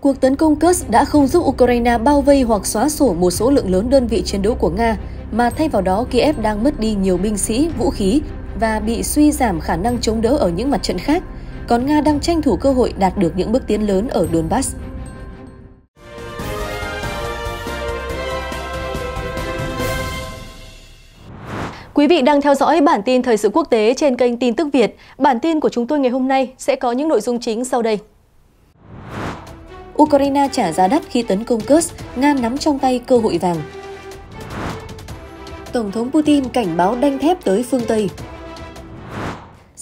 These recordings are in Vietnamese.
Cuộc tấn công Kursk đã không giúp Ukraine bao vây hoặc xóa sổ một số lượng lớn đơn vị chiến đấu của Nga, mà thay vào đó Kiev đang mất đi nhiều binh sĩ, vũ khí và bị suy giảm khả năng chống đỡ ở những mặt trận khác, còn Nga đang tranh thủ cơ hội đạt được những bước tiến lớn ở Donbass. Quý vị đang theo dõi bản tin thời sự quốc tế trên kênh Tin tức Việt. Bản tin của chúng tôi ngày hôm nay sẽ có những nội dung chính sau đây. Ukraine trả giá đắt khi tấn công Kursk, Nga nắm trong tay cơ hội vàng. Tổng thống Putin cảnh báo đanh thép tới phương Tây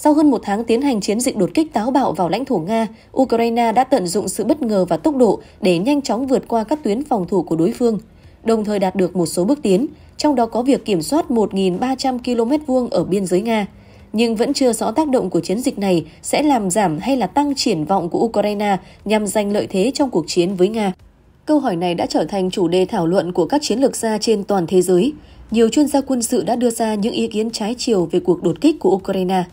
sau hơn một tháng tiến hành chiến dịch đột kích táo bạo vào lãnh thổ Nga, Ukraine đã tận dụng sự bất ngờ và tốc độ để nhanh chóng vượt qua các tuyến phòng thủ của đối phương, đồng thời đạt được một số bước tiến, trong đó có việc kiểm soát 1.300 km vuông ở biên giới Nga nhưng vẫn chưa rõ tác động của chiến dịch này sẽ làm giảm hay là tăng triển vọng của Ukraine nhằm giành lợi thế trong cuộc chiến với Nga. Câu hỏi này đã trở thành chủ đề thảo luận của các chiến lược gia trên toàn thế giới. Nhiều chuyên gia quân sự đã đưa ra những ý kiến trái chiều về cuộc đột kích của Ukraine.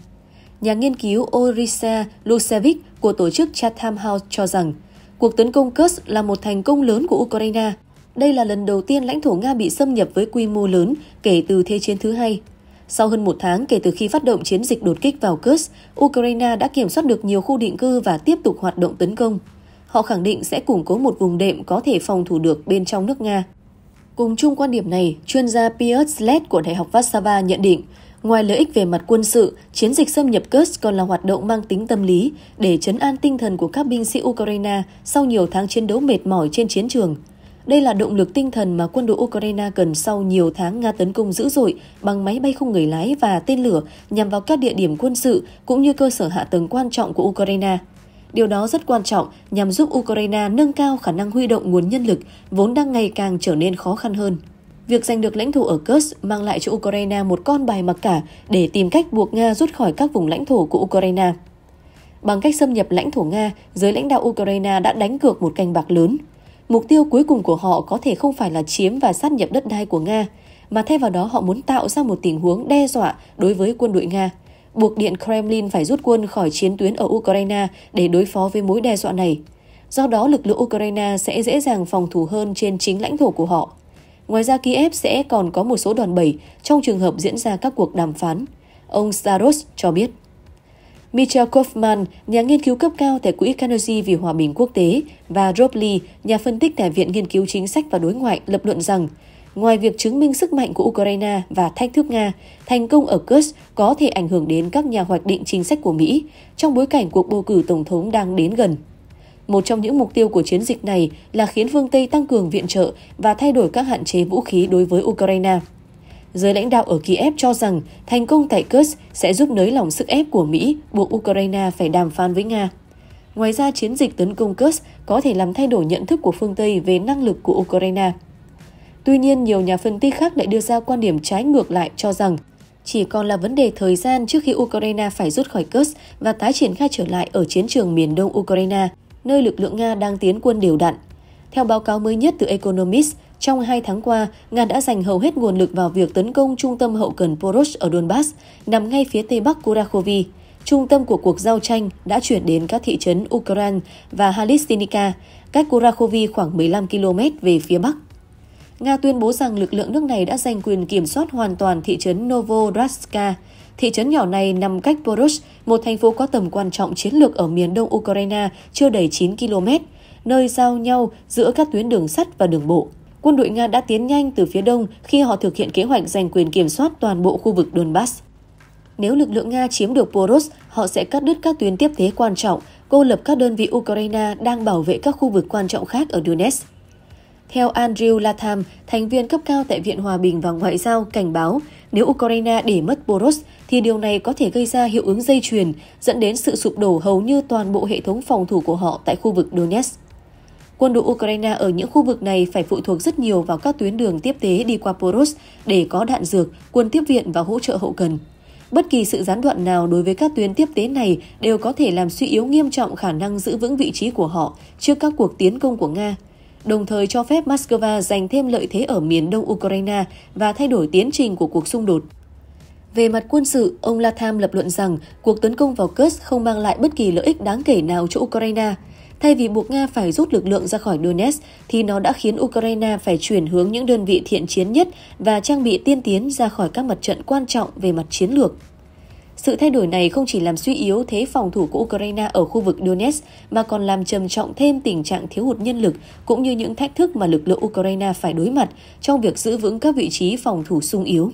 Nhà nghiên cứu Orisa Lucevic của tổ chức Chatham House cho rằng, cuộc tấn công Kursk là một thành công lớn của Ukraine. Đây là lần đầu tiên lãnh thổ Nga bị xâm nhập với quy mô lớn kể từ Thế chiến thứ hai sau hơn một tháng kể từ khi phát động chiến dịch đột kích vào Kursk, Ukraine đã kiểm soát được nhiều khu định cư và tiếp tục hoạt động tấn công. Họ khẳng định sẽ củng cố một vùng đệm có thể phòng thủ được bên trong nước Nga. Cùng chung quan điểm này, chuyên gia Piotr Sled của Đại học Warsaw nhận định, ngoài lợi ích về mặt quân sự, chiến dịch xâm nhập Kursk còn là hoạt động mang tính tâm lý để chấn an tinh thần của các binh sĩ Ukraine sau nhiều tháng chiến đấu mệt mỏi trên chiến trường – đây là động lực tinh thần mà quân đội Ukraine cần sau nhiều tháng Nga tấn công dữ dội bằng máy bay không người lái và tên lửa nhằm vào các địa điểm quân sự cũng như cơ sở hạ tầng quan trọng của Ukraine. Điều đó rất quan trọng nhằm giúp Ukraine nâng cao khả năng huy động nguồn nhân lực vốn đang ngày càng trở nên khó khăn hơn. Việc giành được lãnh thổ ở Kursk mang lại cho Ukraine một con bài mặc cả để tìm cách buộc Nga rút khỏi các vùng lãnh thổ của Ukraine. Bằng cách xâm nhập lãnh thổ Nga, giới lãnh đạo Ukraine đã đánh cược một canh bạc lớn – Mục tiêu cuối cùng của họ có thể không phải là chiếm và sát nhập đất đai của Nga, mà thay vào đó họ muốn tạo ra một tình huống đe dọa đối với quân đội Nga, buộc Điện Kremlin phải rút quân khỏi chiến tuyến ở Ukraine để đối phó với mối đe dọa này. Do đó, lực lượng Ukraine sẽ dễ dàng phòng thủ hơn trên chính lãnh thổ của họ. Ngoài ra, Kiev sẽ còn có một số đòn bẩy trong trường hợp diễn ra các cuộc đàm phán. Ông Staros cho biết. Michael Kaufman, nhà nghiên cứu cấp cao tại Quỹ Carnegie vì Hòa bình Quốc tế, và Rob Lee, nhà phân tích tại Viện Nghiên cứu Chính sách và Đối ngoại, lập luận rằng ngoài việc chứng minh sức mạnh của Ukraine và thách thức Nga, thành công ở Kursk có thể ảnh hưởng đến các nhà hoạch định chính sách của Mỹ trong bối cảnh cuộc bầu cử tổng thống đang đến gần. Một trong những mục tiêu của chiến dịch này là khiến phương Tây tăng cường viện trợ và thay đổi các hạn chế vũ khí đối với Ukraine. Giới lãnh đạo ở Kiev cho rằng thành công tại Kursk sẽ giúp nới lỏng sức ép của Mỹ buộc Ukraine phải đàm phán với Nga. Ngoài ra, chiến dịch tấn công Kursk có thể làm thay đổi nhận thức của phương Tây về năng lực của Ukraine. Tuy nhiên, nhiều nhà phân tích khác lại đưa ra quan điểm trái ngược lại cho rằng chỉ còn là vấn đề thời gian trước khi Ukraine phải rút khỏi Kursk và tái triển khai trở lại ở chiến trường miền đông Ukraine, nơi lực lượng Nga đang tiến quân đều đặn. Theo báo cáo mới nhất từ Economist, trong hai tháng qua, Nga đã dành hầu hết nguồn lực vào việc tấn công trung tâm hậu cần Porosh ở Donbass, nằm ngay phía tây bắc Kurakhovi. Trung tâm của cuộc giao tranh đã chuyển đến các thị trấn Ukraine và Halistinica, cách Kurakhovi khoảng 15 km về phía bắc. Nga tuyên bố rằng lực lượng nước này đã giành quyền kiểm soát hoàn toàn thị trấn Novodravska. Thị trấn nhỏ này nằm cách Porosh, một thành phố có tầm quan trọng chiến lược ở miền đông Ukraine chưa đầy 9 km, nơi giao nhau giữa các tuyến đường sắt và đường bộ quân đội Nga đã tiến nhanh từ phía đông khi họ thực hiện kế hoạch giành quyền kiểm soát toàn bộ khu vực Donbass. Nếu lực lượng Nga chiếm được Poros, họ sẽ cắt đứt các tuyến tiếp tế quan trọng, cô lập các đơn vị Ukraine đang bảo vệ các khu vực quan trọng khác ở Donetsk. Theo Andrew Latham, thành viên cấp cao tại Viện Hòa bình và Ngoại giao cảnh báo, nếu Ukraine để mất Boros thì điều này có thể gây ra hiệu ứng dây chuyền, dẫn đến sự sụp đổ hầu như toàn bộ hệ thống phòng thủ của họ tại khu vực Donetsk quân đội Ukraine ở những khu vực này phải phụ thuộc rất nhiều vào các tuyến đường tiếp tế đi qua Poros để có đạn dược, quân tiếp viện và hỗ trợ hậu cần. Bất kỳ sự gián đoạn nào đối với các tuyến tiếp tế này đều có thể làm suy yếu nghiêm trọng khả năng giữ vững vị trí của họ trước các cuộc tiến công của Nga, đồng thời cho phép Moscow giành thêm lợi thế ở miền đông Ukraine và thay đổi tiến trình của cuộc xung đột. Về mặt quân sự, ông Latham lập luận rằng cuộc tấn công vào Kursk không mang lại bất kỳ lợi ích đáng kể nào cho Ukraine – Thay vì buộc Nga phải rút lực lượng ra khỏi Donetsk, thì nó đã khiến Ukraine phải chuyển hướng những đơn vị thiện chiến nhất và trang bị tiên tiến ra khỏi các mặt trận quan trọng về mặt chiến lược. Sự thay đổi này không chỉ làm suy yếu thế phòng thủ của Ukraine ở khu vực Donetsk mà còn làm trầm trọng thêm tình trạng thiếu hụt nhân lực cũng như những thách thức mà lực lượng Ukraine phải đối mặt trong việc giữ vững các vị trí phòng thủ sung yếu.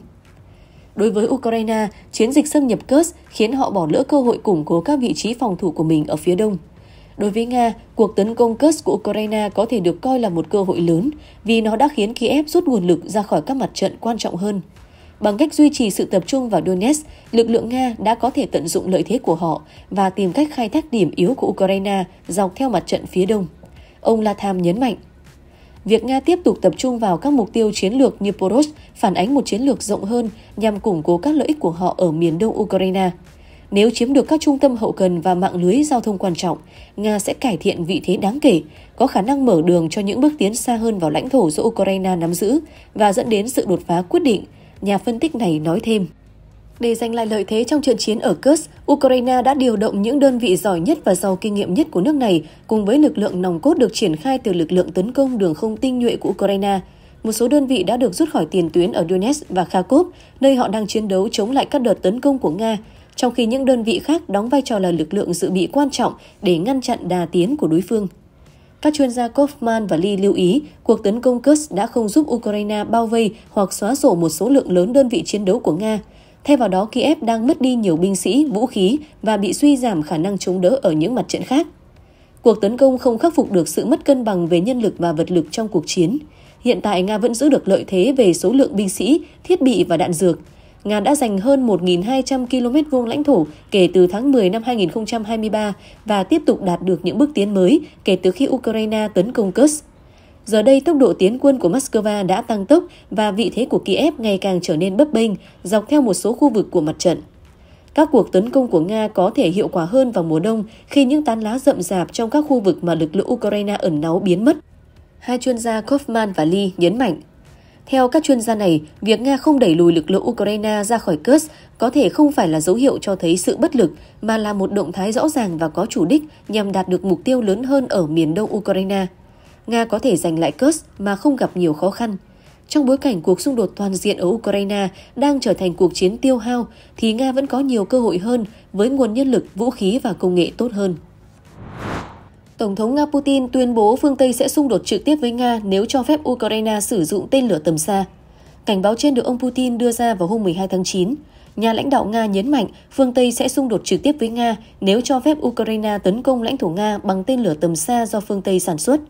Đối với Ukraine, chiến dịch xâm nhập Kursk khiến họ bỏ lỡ cơ hội củng cố các vị trí phòng thủ của mình ở phía đông. Đối với Nga, cuộc tấn công Kursk của Ukraine có thể được coi là một cơ hội lớn vì nó đã khiến Kiev rút nguồn lực ra khỏi các mặt trận quan trọng hơn. Bằng cách duy trì sự tập trung vào Donetsk, lực lượng Nga đã có thể tận dụng lợi thế của họ và tìm cách khai thác điểm yếu của Ukraine dọc theo mặt trận phía đông. Ông Latham nhấn mạnh, việc Nga tiếp tục tập trung vào các mục tiêu chiến lược như Poros phản ánh một chiến lược rộng hơn nhằm củng cố các lợi ích của họ ở miền đông Ukraine. Nếu chiếm được các trung tâm hậu cần và mạng lưới giao thông quan trọng, Nga sẽ cải thiện vị thế đáng kể, có khả năng mở đường cho những bước tiến xa hơn vào lãnh thổ do Ukraine nắm giữ và dẫn đến sự đột phá quyết định, nhà phân tích này nói thêm. Để giành lại lợi thế trong trận chiến ở Kursk, Ukraine đã điều động những đơn vị giỏi nhất và giàu kinh nghiệm nhất của nước này cùng với lực lượng nòng cốt được triển khai từ lực lượng tấn công đường không tinh nhuệ của Ukraine. Một số đơn vị đã được rút khỏi tiền tuyến ở Donetsk và Kharkov, nơi họ đang chiến đấu chống lại các đợt tấn công của Nga trong khi những đơn vị khác đóng vai trò là lực lượng dự bị quan trọng để ngăn chặn đà tiến của đối phương. Các chuyên gia Kaufman và Lee lưu ý, cuộc tấn công Kursk đã không giúp Ukraine bao vây hoặc xóa sổ một số lượng lớn đơn vị chiến đấu của Nga. Thay vào đó, Kiev đang mất đi nhiều binh sĩ, vũ khí và bị suy giảm khả năng chống đỡ ở những mặt trận khác. Cuộc tấn công không khắc phục được sự mất cân bằng về nhân lực và vật lực trong cuộc chiến. Hiện tại, Nga vẫn giữ được lợi thế về số lượng binh sĩ, thiết bị và đạn dược – Nga đã giành hơn 1.200 km vuông lãnh thổ kể từ tháng 10 năm 2023 và tiếp tục đạt được những bước tiến mới kể từ khi Ukraine tấn công Kursk. Giờ đây, tốc độ tiến quân của Moscow đã tăng tốc và vị thế của Kiev ngày càng trở nên bấp bênh dọc theo một số khu vực của mặt trận. Các cuộc tấn công của Nga có thể hiệu quả hơn vào mùa đông khi những tán lá rậm rạp trong các khu vực mà lực lượng Ukraine ẩn náu biến mất. Hai chuyên gia Kaufman và Lee nhấn mạnh, theo các chuyên gia này, việc Nga không đẩy lùi lực lượng Ukraine ra khỏi Kursk có thể không phải là dấu hiệu cho thấy sự bất lực, mà là một động thái rõ ràng và có chủ đích nhằm đạt được mục tiêu lớn hơn ở miền đông Ukraine. Nga có thể giành lại Kursk mà không gặp nhiều khó khăn. Trong bối cảnh cuộc xung đột toàn diện ở Ukraine đang trở thành cuộc chiến tiêu hao, thì Nga vẫn có nhiều cơ hội hơn với nguồn nhân lực, vũ khí và công nghệ tốt hơn. Tổng thống Nga Putin tuyên bố phương Tây sẽ xung đột trực tiếp với Nga nếu cho phép Ukraine sử dụng tên lửa tầm xa. Cảnh báo trên được ông Putin đưa ra vào hôm 12 tháng 9. Nhà lãnh đạo Nga nhấn mạnh phương Tây sẽ xung đột trực tiếp với Nga nếu cho phép Ukraine tấn công lãnh thổ Nga bằng tên lửa tầm xa do phương Tây sản xuất.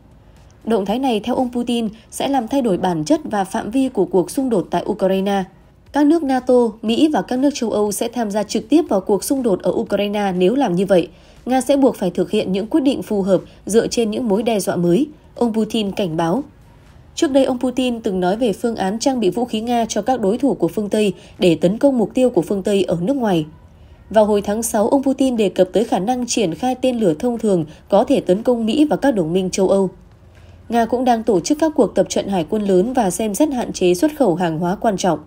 Động thái này, theo ông Putin, sẽ làm thay đổi bản chất và phạm vi của cuộc xung đột tại Ukraine. Các nước NATO, Mỹ và các nước châu Âu sẽ tham gia trực tiếp vào cuộc xung đột ở Ukraine nếu làm như vậy, Nga sẽ buộc phải thực hiện những quyết định phù hợp dựa trên những mối đe dọa mới, ông Putin cảnh báo. Trước đây ông Putin từng nói về phương án trang bị vũ khí Nga cho các đối thủ của phương Tây để tấn công mục tiêu của phương Tây ở nước ngoài. Vào hồi tháng 6, ông Putin đề cập tới khả năng triển khai tên lửa thông thường có thể tấn công Mỹ và các đồng minh châu Âu. Nga cũng đang tổ chức các cuộc tập trận hải quân lớn và xem xét hạn chế xuất khẩu hàng hóa quan trọng.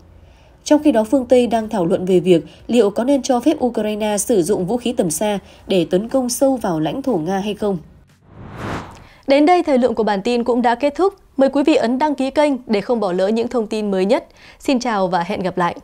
Trong khi đó, phương Tây đang thảo luận về việc liệu có nên cho phép Ukraine sử dụng vũ khí tầm xa để tấn công sâu vào lãnh thổ Nga hay không. Đến đây, thời lượng của bản tin cũng đã kết thúc. Mời quý vị ấn đăng ký kênh để không bỏ lỡ những thông tin mới nhất. Xin chào và hẹn gặp lại!